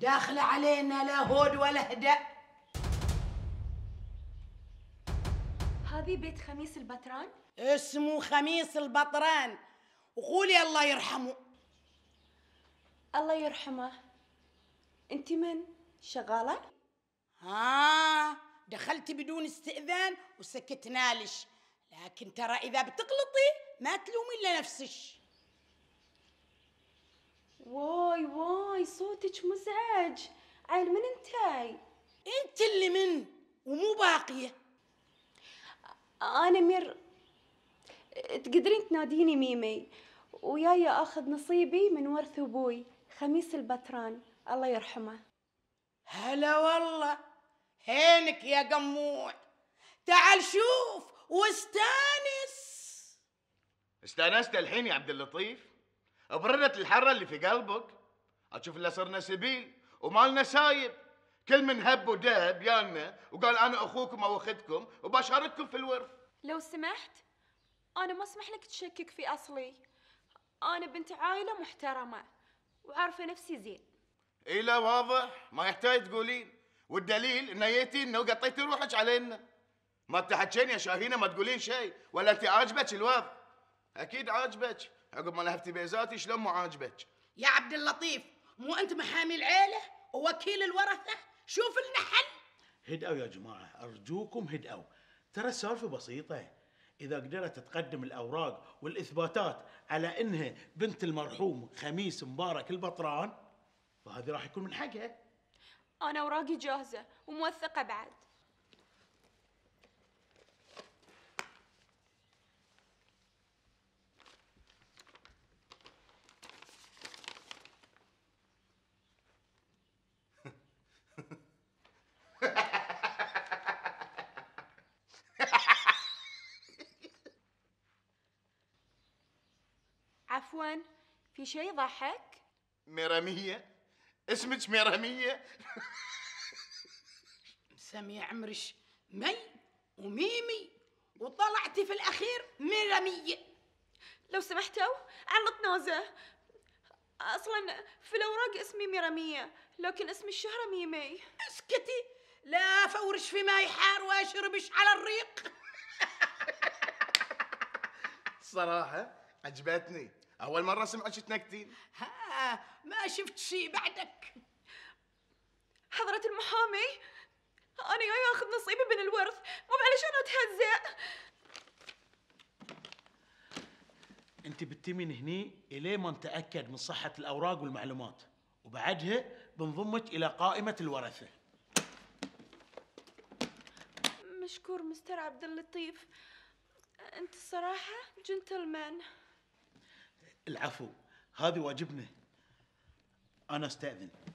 داخلة علينا لا هود ولا هدأ هذه بيت خميس البطران؟ اسمه خميس البطران وقولي الله يرحمه الله يرحمه انت من؟ شغالة؟ ها دخلتي بدون استئذان وسكت نالش لكن ترى إذا بتغلطي ما تلومي إلا نفسش واو هاي صوتك مزعج عيل من انتي انت اللي من ومو باقيه انا مير تقدرين تناديني ميمي وياي اخذ نصيبي من ورث ابوي خميس البتران الله يرحمه هلا والله هينك يا قموع تعال شوف واستانس استانست الحين يا عبد اللطيف بردت الحرة اللي في قلبك اشوف اللي صرنا سبيل ومالنا سايب كل من هب ودهب يالنا وقال انا اخوكم او اختكم وبشارككم في الورث لو سمحت انا ما اسمح لك تشكك في اصلي انا بنت عائله محترمه وعارفه نفسي زين اي لا واضح ما يحتاج تقولين والدليل ان انه وقطيتي روحك علينا ما تحكين يا شاهينه ما تقولين شيء ولا انت عاجبك الوضع اكيد عاجبك عقب ما لهفتي بيزاتي شلون مو عاجبك يا عبد اللطيف مو انت محامي العيله ووكيل الورثه شوف لنا حل هدأوا يا جماعه ارجوكم هدأوا ترى السالفه بسيطه اذا قدرت تقدم الاوراق والاثباتات على انها بنت المرحوم خميس مبارك البطران فهذه راح يكون من حقها انا اوراقي جاهزه وموثقه بعد عفوا في شيء ضحك ميرامية اسمك ميرامية سمي عمرش مي وميمي وطلعتي في الأخير ميرامية لو سمحتوا عن نوزة أصلا في الأوراق اسمي ميرامية لكن اسم الشهرة ميمي اسكتي لا فورش في ماي حار واشربش على الريق صراحة عجبتني اول مره سمعت تنكتين ها ما شفت شيء بعدك حضرة المحامي انا جاي اخذ نصيبي من الورث مو علشان اتهزأ انت بتتي من هني الي ما نتاكد من صحه الاوراق والمعلومات وبعدها بنضمك الى قائمه الورثه مشكور مستر عبد اللطيف انت الصراحه جنتلمان العفو هذا واجبنا انا استاذن